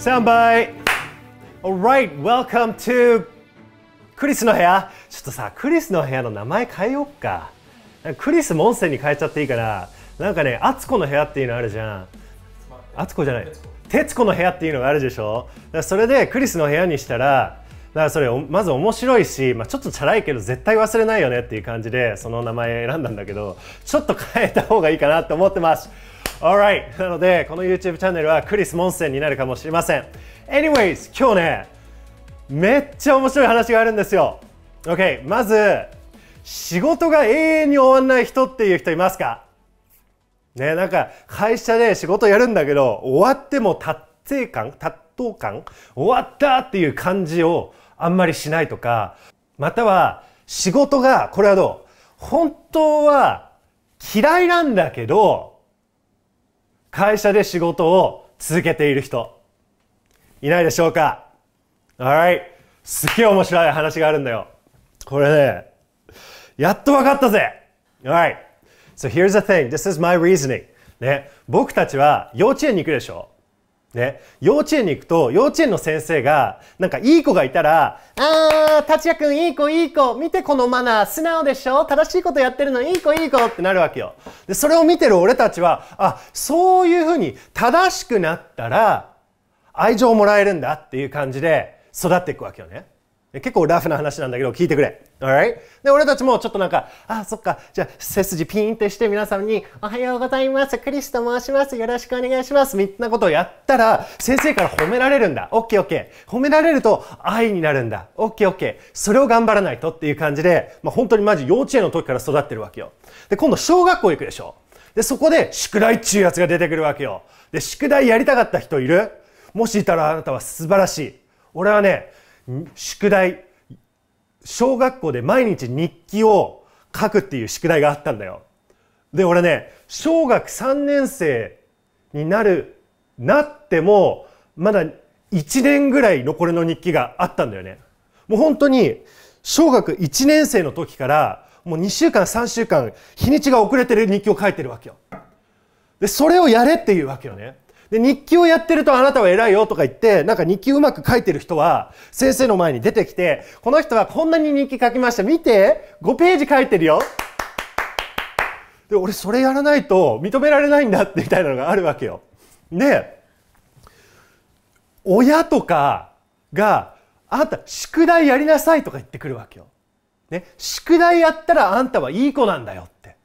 s o Alright, welcome to クリスの部屋ちょっとさ、クリスの部屋の名前変えよっか。クリスも音声に変えちゃっていいから、なんかね、あつこの部屋っていうのあるじゃん。あつこじゃない。徹子の部屋っていうのがあるでしょそれでクリスの部屋にしたら、だからそれまず面白いし、まあ、ちょっとチャラいけど絶対忘れないよねっていう感じでその名前選んだんだけどちょっと変えた方がいいかなって思ってます。Alright! なので、この YouTube チャンネルはクリス・モンセンになるかもしれません。Anyways! 今日ね、めっちゃ面白い話があるんですよ。OK! まず、仕事が永遠に終わんない人っていう人いますかね、なんか会社で仕事やるんだけど、終わっても達成感、達到感、終わったっていう感じをあんまりしないとか、または仕事が、これはどう本当は嫌いなんだけど、会社で仕事を続けている人、いないでしょうか ?Alright。すっげえ面白い話があるんだよ。これね、やっとわかったぜ !Alright. So here's the thing. This is my reasoning. ね、僕たちは幼稚園に行くでしょね、幼稚園に行くと、幼稚園の先生が、なんかいい子がいたら、あー、達也くんいい子いい子、見てこのマナー、素直でしょ正しいことやってるの、いい子いい子ってなるわけよ。で、それを見てる俺たちは、あ、そういうふうに正しくなったら、愛情をもらえるんだっていう感じで育っていくわけよね。結構ラフな話なんだけど聞いてくれ。Alright? で、俺たちもちょっとなんか、あ、そっか。じゃあ、背筋ピーンってして皆さんに、おはようございます。クリスと申します。よろしくお願いします。みたいなことをやったら、先生から褒められるんだ。OKOK。褒められると愛になるんだ。OKOK。それを頑張らないとっていう感じで、まあ、本当にマジ幼稚園の時から育ってるわけよ。で、今度小学校行くでしょ。で、そこで宿題っちゅうやつが出てくるわけよ。で、宿題やりたかった人いるもしいたらあなたは素晴らしい。俺はね、宿題小学校で毎日日記を書くっていう宿題があったんだよで俺ね小学3年生になるなってもまだ1年ぐらい残りの日記があったんだよねもう本当に小学1年生の時からもう2週間3週間日にちが遅れてる日記を書いてるわけよでそれをやれっていうわけよねで日記をやってるとあなたは偉いよとか言ってなんか日記うまく書いてる人は先生の前に出てきてこの人はこんなに日記書きました見て5ページ書いてるよで俺それやらないと認められないんだってみたいなのがあるわけよ。で親とかがあんた宿題やりなさいとか言ってくるわけよ。ね、宿題やったらあんたはいい子なんだよって。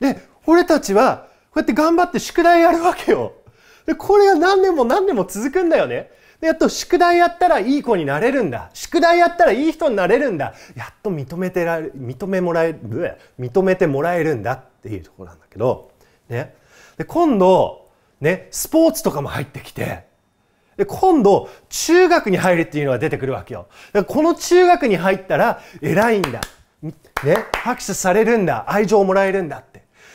で俺たちはこうやって頑張って宿題やるわけよ。で、これが何年も何年も続くんだよね。で、やっと宿題やったらいい子になれるんだ。宿題やったらいい人になれるんだ。やっと認めてられ、認めもらえる、認めてもらえるんだっていうところなんだけど、ね。で、今度、ね、スポーツとかも入ってきて、で、今度、中学に入るっていうのが出てくるわけよ。この中学に入ったら、偉いんだ。ね、拍手されるんだ。愛情をもらえるんだ。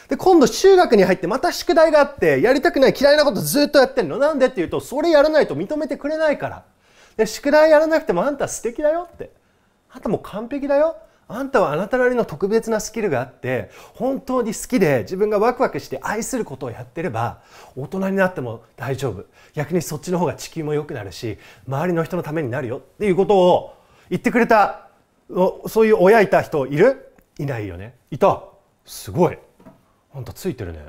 で、今度中学に入ってまた宿題があって、やりたくない嫌いなことずっとやってんの。なんでって言うと、それやらないと認めてくれないから。で、宿題やらなくてもあんた素敵だよって。あんたもう完璧だよ。あんたはあなたなりの特別なスキルがあって、本当に好きで自分がワクワクして愛することをやってれば、大人になっても大丈夫。逆にそっちの方が地球も良くなるし、周りの人のためになるよっていうことを言ってくれた、そういう親いた人いるいないよね。いた。すごい。本んついてるね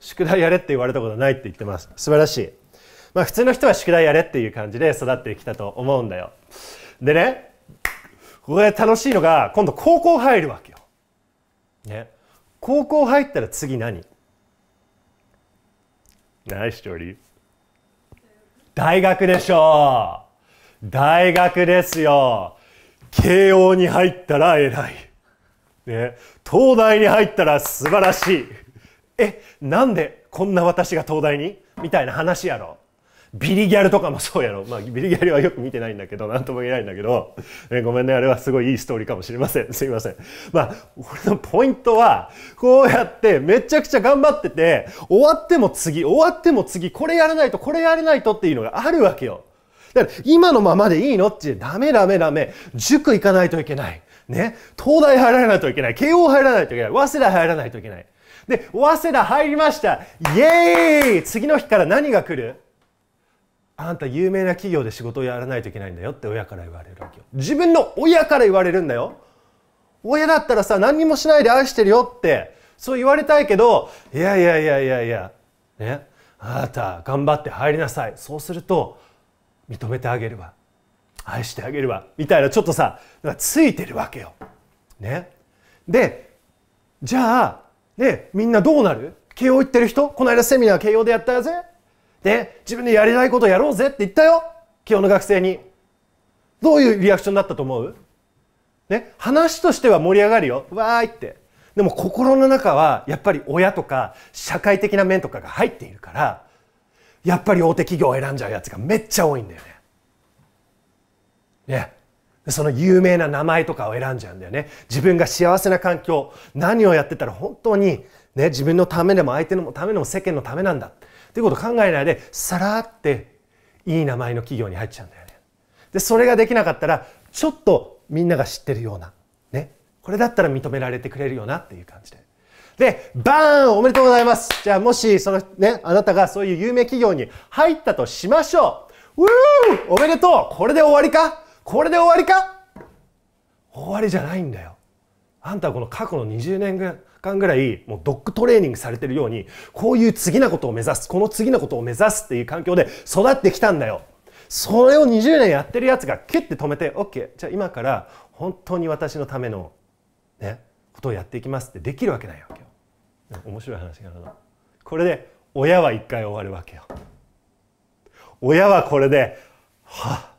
宿題やれって言われたことないって言ってます素晴らしいまあ普通の人は宿題やれっていう感じで育ってきたと思うんだよでねこれ楽しいのが今度高校入るわけよね高校入ったら次何ナイスーリ大学でしょう大学ですよ慶応に入ったら偉いね、東大に入ったら素晴らしい。え、なんでこんな私が東大にみたいな話やろ。ビリギャルとかもそうやろ。まあ、ビリギャルはよく見てないんだけど、なんとも言えないんだけど、えごめんね、あれはすごいいいストーリーかもしれません。すいません。まあ、俺のポイントは、こうやってめちゃくちゃ頑張ってて、終わっても次、終わっても次、これやらないと、これやらないとっていうのがあるわけよ。だから、今のままでいいのって、ダメダメダメ。塾行かないといけない。ね、東大入らないといけない。慶応入らないといけない。早稲田入らないといけない。で、早稲田入りました。イエーイ次の日から何が来るあんた有名な企業で仕事をやらないといけないんだよって親から言われるわけよ。自分の親から言われるんだよ。親だったらさ、何にもしないで愛してるよって、そう言われたいけど、いやいやいやいやいや、ね。あなた頑張って入りなさい。そうすると、認めてあげるわ。愛してあげるわみたいなちょっとさついてるわけよ。ね、でじゃあ、ね、みんなどうなる慶応行ってる人この間セミナー慶応でやったやぜ。で自分でやりたいことやろうぜって言ったよ慶応の学生に。どういうリアクションだったと思うね、話としては盛り上がるよ。わーいって。でも心の中はやっぱり親とか社会的な面とかが入っているから、やっぱり大手企業を選んじゃうやつがめっちゃ多いんだよね。ね、その有名な名前とかを選んじゃうんだよね。自分が幸せな環境、何をやってたら本当に、ね、自分のためでも相手のためでも世間のためなんだ。っていうことを考えないで、さらっていい名前の企業に入っちゃうんだよね。で、それができなかったら、ちょっとみんなが知ってるような、ね、これだったら認められてくれるよなっていう感じで。で、バーンおめでとうございますじゃあもし、そのね、あなたがそういう有名企業に入ったとしましょうウーおめでとうこれで終わりかこれで終わりか終わりじゃないんだよあんたはこの過去の20年間ぐらいもうドッグトレーニングされてるようにこういう次なことを目指すこの次のことを目指すっていう環境で育ってきたんだよそれを20年やってるやつがキュッて止めて OK じゃあ今から本当に私のための、ね、ことをやっていきますってできるわけないわけよ面白い話があるのこれで親は一回終わるわけよ親はこれではあ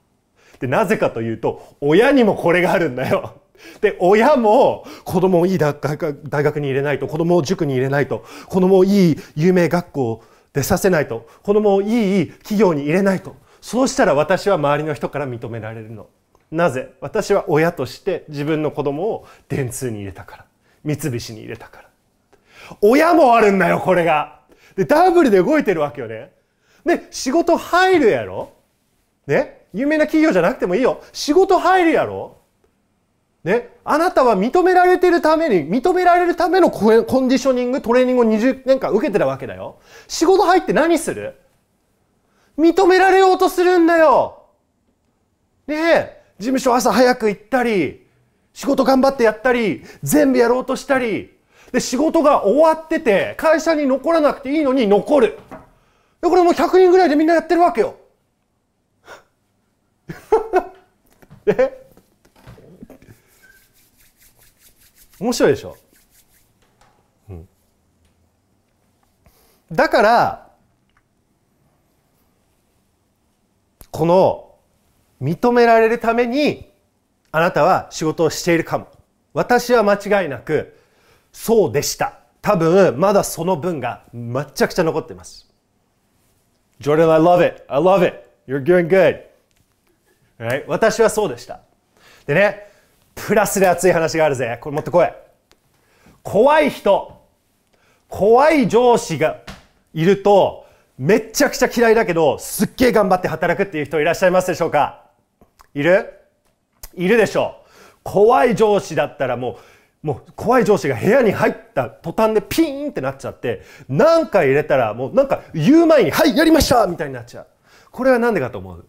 で、なぜかというと、親にもこれがあるんだよ。で、親も子供をいい大学に入れないと、子供を塾に入れないと、子供をいい有名学校出させないと、子供をいい企業に入れないと。そうしたら私は周りの人から認められるの。なぜ私は親として自分の子供を電通に入れたから。三菱に入れたから。親もあるんだよ、これが。で、ダブルで動いてるわけよね。で、仕事入るやろね有名な企業じゃなくてもいいよ。仕事入るやろね、あなたは認められてるために、認められるためのコンディショニング、トレーニングを20年間受けてたわけだよ。仕事入って何する認められようとするんだよ。ねえ、事務所朝早く行ったり、仕事頑張ってやったり、全部やろうとしたり、で、仕事が終わってて、会社に残らなくていいのに残る。で、これもう100人ぐらいでみんなやってるわけよ。え面白いでしょ、うん、だからこの認められるためにあなたは仕事をしているかも私は間違いなくそうでした多分まだその分がめちゃくちゃ残ってます Jordan I love it I love it you're doing good はい、私はそうでした。でね、プラスで熱い話があるぜ。これ持ってこい。怖い人、怖い上司がいると、めちゃくちゃ嫌いだけど、すっげえ頑張って働くっていう人いらっしゃいますでしょうかいるいるでしょう。怖い上司だったらもう、もう怖い上司が部屋に入った途端でピーンってなっちゃって、何回入れたらもうなんか言う前に、はい、やりましたみたいになっちゃう。これは何でかと思う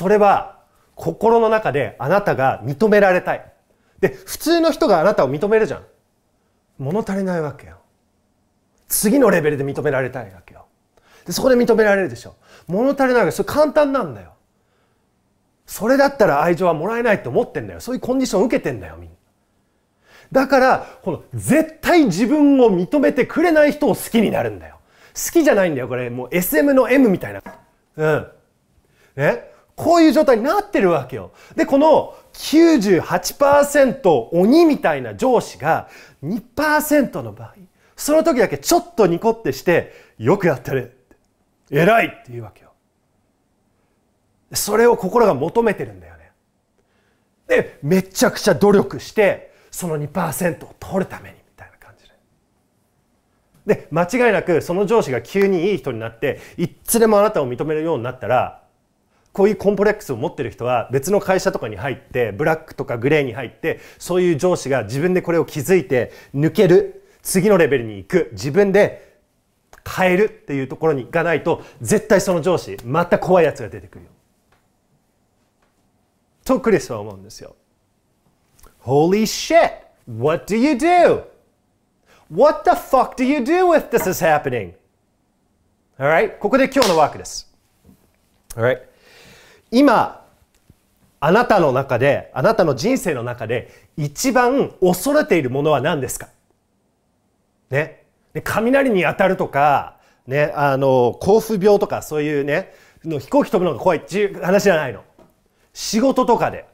それは心の中であなたが認められたい。で、普通の人があなたを認めるじゃん。物足りないわけよ。次のレベルで認められたいわけよ。で、そこで認められるでしょ。物足りないわけ。それ簡単なんだよ。それだったら愛情はもらえないって思ってんだよ。そういうコンディション受けてんだよ、みんな。だから、この絶対自分を認めてくれない人を好きになるんだよ。好きじゃないんだよ、これ。もう SM の M みたいな。うん。ね。こういう状態になってるわけよ。で、この98%鬼みたいな上司が2%の場合、その時だけちょっとニコってして、よくやってる。偉いって言うわけよ。それを心が求めてるんだよね。で、めちゃくちゃ努力して、その2%を取るために。で間違いなくその上司が急にいい人になっていつでもあなたを認めるようになったらこういうコンプレックスを持ってる人は別の会社とかに入ってブラックとかグレーに入ってそういう上司が自分でこれを気づいて抜ける次のレベルに行く自分で変えるっていうところに行かないと絶対その上司また怖いやつが出てくるよ。とクリスは思うんですよ。Holy shit! What do you do? What the fuck do you do if this is happening? Alright? ここで今日のワークです。Alright? 今あなたの中であなたの人生の中で一番恐れているものは何ですかね雷に当たるとか、ね、あの甲府病とかそういうねの飛行機飛ぶのが怖いっていう話じゃないの仕事とかで、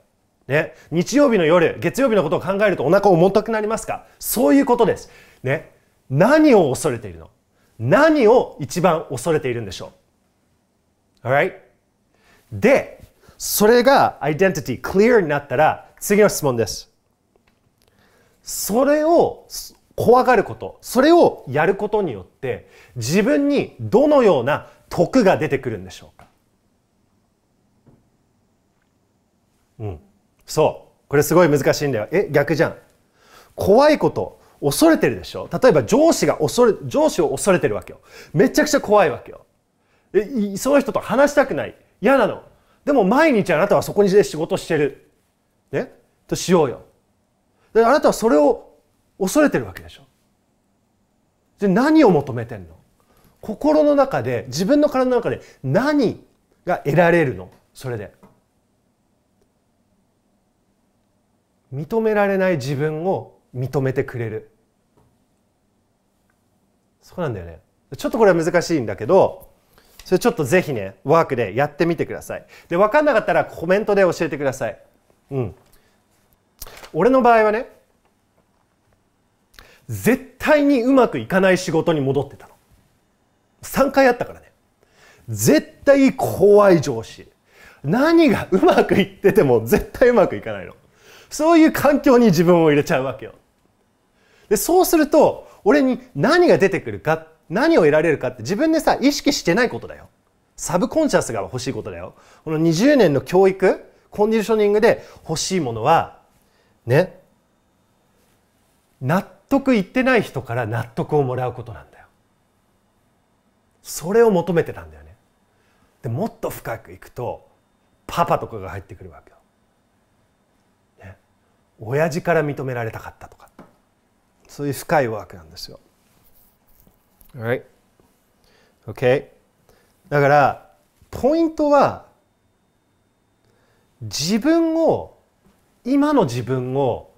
ね、日曜日の夜月曜日のことを考えるとお腹重たくなりますかそういうことです、ね、何を恐れているの何を一番恐れているんでしょう Alright? で、それがアイデンティティ、クリアになったら、次の質問です。それを怖がること、それをやることによって、自分にどのような得が出てくるんでしょうかうん。そう。これすごい難しいんだよ。え、逆じゃん。怖いこと、恐れてるでしょ例えば上司が恐れ、上司を恐れてるわけよ。めちゃくちゃ怖いわけよ。え、その人と話したくない。嫌なのでも毎日あなたはそこで仕事してるねとしようよであなたはそれを恐れてるわけでしょで何を求めてんの心の中で自分の体の中で何が得られるのそれで認められない自分を認めてくれるそうなんだよねちょっとこれは難しいんだけどそれちょっとぜひねワークでやってみてくださいで分かんなかったらコメントで教えてくださいうん俺の場合はね絶対にうまくいかない仕事に戻ってたの3回あったからね絶対怖い上司何がうまくいってても絶対うまくいかないのそういう環境に自分を入れちゃうわけよでそうすると俺に何が出てくるかっ何を得られるかって自分でさ意識してないことだよサブコンシャスが欲しいことだよこの20年の教育コンディショニングで欲しいものはね納得いってない人から納得をもらうことなんだよそれを求めてたんだよねでもっと深くいくとパパとかが入ってくるわけよ、ね、親父から認められたかったとかそういう深いワークなんですよ r i g h t Okay? だから、ポイントは、自分を、今の自分を、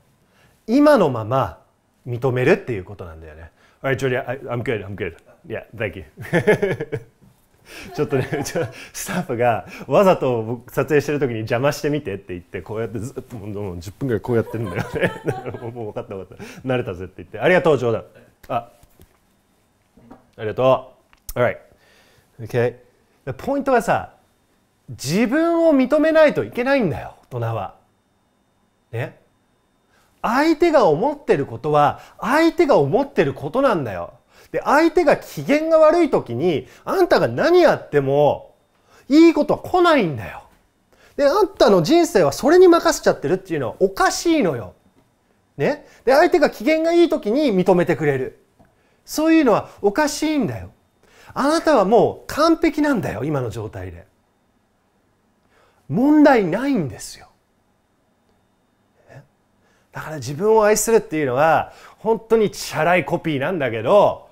今のまま認めるっていうことなんだよね。Alright, Julia, I, I'm good, I'm good. Yeah, thank you. ちょっとね スタッフがわざと撮影してる時に邪魔してみてって言ってこうやってずっともう10分ぐらいこうやってるんだよね もう分かった分かった慣れたぜって言ってありがとう冗談あありがとう。Alright. Okay. ポイントはさ、自分を認めないといけないんだよ、大人は。ね。相手が思ってることは、相手が思ってることなんだよ。で、相手が機嫌が悪い時に、あんたが何やっても、いいことは来ないんだよ。で、あんたの人生はそれに任せちゃってるっていうのはおかしいのよ。ね。で、相手が機嫌がいい時に認めてくれる。そういうのはおかしいんだよあなたはもう完璧なんだよ今の状態で問題ないんですよだから自分を愛するっていうのは本当にチャラいコピーなんだけど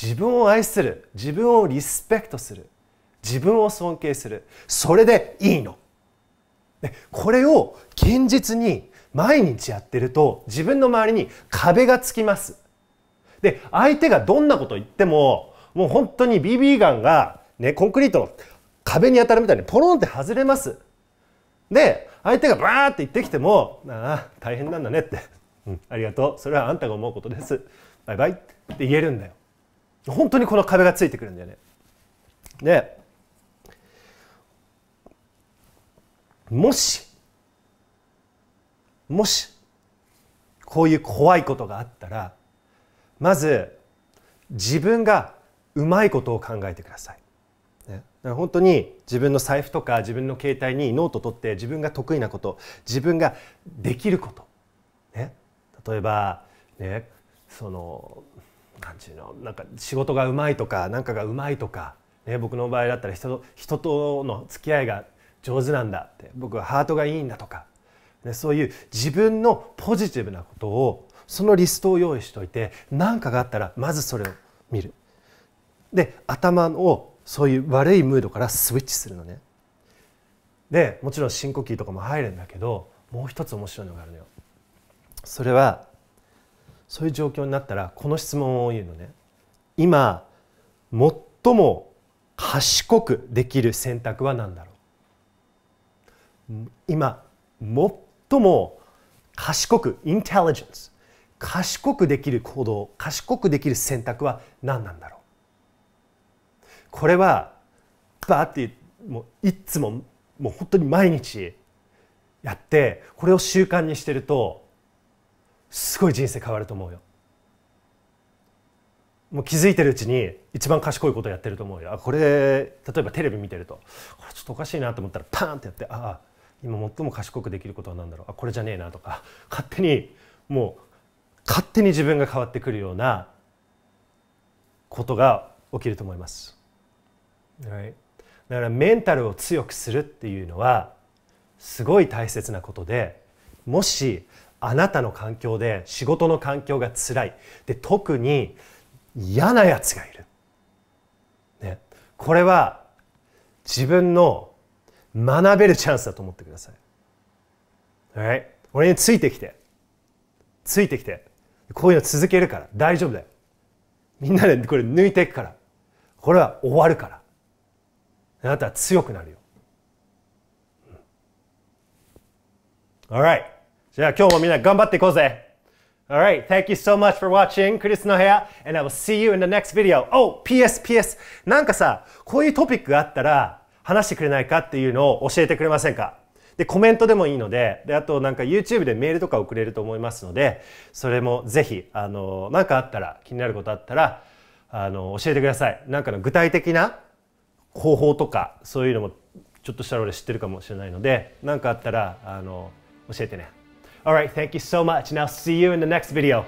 自分を愛する自分をリスペクトする自分を尊敬するそれでいいのでこれを現実に毎日やってると自分の周りに壁がつきますで、相手がどんなこと言っても、もう本当に BB ガンが、ね、コンクリートの壁に当たるみたいにポロンって外れます。で、相手がバーって言ってきても、ああ、大変なんだねって、うん、ありがとう、それはあんたが思うことです、バイバイって言えるんだよ。本当にこの壁がついてくるんだよね。で、もし、もし、こういう怖いことがあったら、まず自分がうまいことを考えてください。ね、本当に自分の財布とか自分の携帯にノート取って自分が得意なこと自分ができること、ね、例えば、ね、そのなんていうのなんか仕事がうまいとか何かがうまいとか、ね、僕の場合だったら人人との付き合いが上手なんだって僕はハートがいいんだとか、ね、そういう自分のポジティブなことをそのリストを用意しておいて何かがあったらまずそれを見るで頭をそういう悪いムードからスイッチするのねでもちろん深呼吸とかも入るんだけどもう一つ面白いのがあるのよそれはそういう状況になったらこの質問を言うのね今最も賢くできる選択は何だろう今最も賢くインテリジェンス賢くできる行動賢くできる選択は何なんだろうこれはバーってもういつももう本当に毎日やってこれを習慣にしてるとすごい人生変わると思うよ。もう気づいてるうちに一番賢いことやってると思うよ。これ例えばテレビ見てるとこれちょっとおかしいなと思ったらパーンってやってああ今最も賢くできることは何だろうあこれじゃねえなとか勝手にもう勝手に自分が変わってくるようなことが起きると思います。はい、だからメンタルを強くするっていうのはすごい大切なことでもしあなたの環境で仕事の環境が辛いで特に嫌なやつがいる、ね、これは自分の学べるチャンスだと思ってください。はい、俺についてきてついてきてこういうの続けるから大丈夫だよみんなでこれ抜いていくからこれは終わるからあなたは強くなるよ Alright じゃあ今日もみんな頑張っていこうぜ a l right, thank you so much for watching クリスの部屋 and I will see you in the next video. Oh, PS, PS. なんかさ、こういうトピックがあったら話してくれないかっていうのを教えてくれませんかで、コメントでもいいので、で、あとなんか YouTube でメールとか送れると思いますので、それもぜひ、あの、かあったら、気になることあったら、あの、教えてください。なんかの具体的な方法とか、そういうのも、ちょっとしたら俺知ってるかもしれないので、何かあったら、あの、教えてね。Alright, thank you so much, n o w see you in the next video.